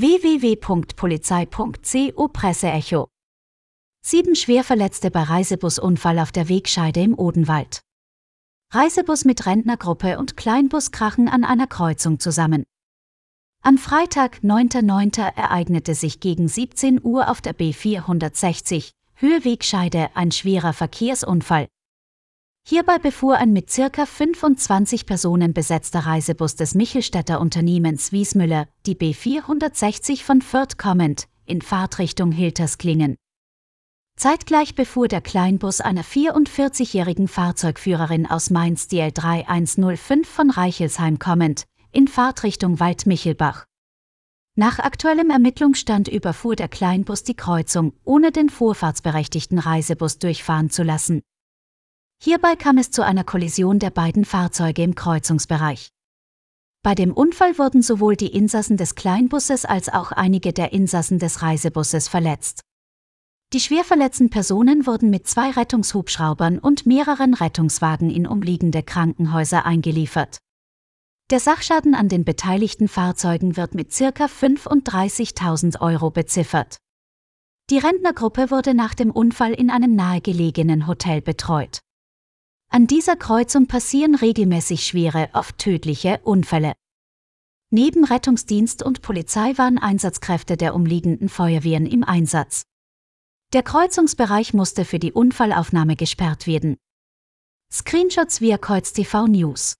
www.polizei.co Presseecho. Sieben Schwerverletzte bei Reisebusunfall auf der Wegscheide im Odenwald. Reisebus mit Rentnergruppe und Kleinbus krachen an einer Kreuzung zusammen. Am Freitag, 9.9. ereignete sich gegen 17 Uhr auf der B460 Höhe Wegscheide ein schwerer Verkehrsunfall, Hierbei befuhr ein mit ca. 25 Personen besetzter Reisebus des Michelstädter Unternehmens Wiesmüller die B460 von Fürth kommend in Fahrtrichtung Hilterslingen. Zeitgleich befuhr der Kleinbus einer 44-jährigen Fahrzeugführerin aus Mainz die L3105 von Reichelsheim kommend in Fahrtrichtung Waldmichelbach. Nach aktuellem Ermittlungsstand überfuhr der Kleinbus die Kreuzung, ohne den vorfahrtsberechtigten Reisebus durchfahren zu lassen Hierbei kam es zu einer Kollision der beiden Fahrzeuge im Kreuzungsbereich. Bei dem Unfall wurden sowohl die Insassen des Kleinbusses als auch einige der Insassen des Reisebusses verletzt. Die schwer verletzten Personen wurden mit zwei Rettungshubschraubern und mehreren Rettungswagen in umliegende Krankenhäuser eingeliefert. Der Sachschaden an den beteiligten Fahrzeugen wird mit circa 35.000 Euro beziffert. Die Rentnergruppe wurde nach dem Unfall in einem nahegelegenen Hotel betreut. An dieser Kreuzung passieren regelmäßig schwere, oft tödliche Unfälle. Neben Rettungsdienst und Polizei waren Einsatzkräfte der umliegenden Feuerwehren im Einsatz. Der Kreuzungsbereich musste für die Unfallaufnahme gesperrt werden. Screenshots via Kreuz TV News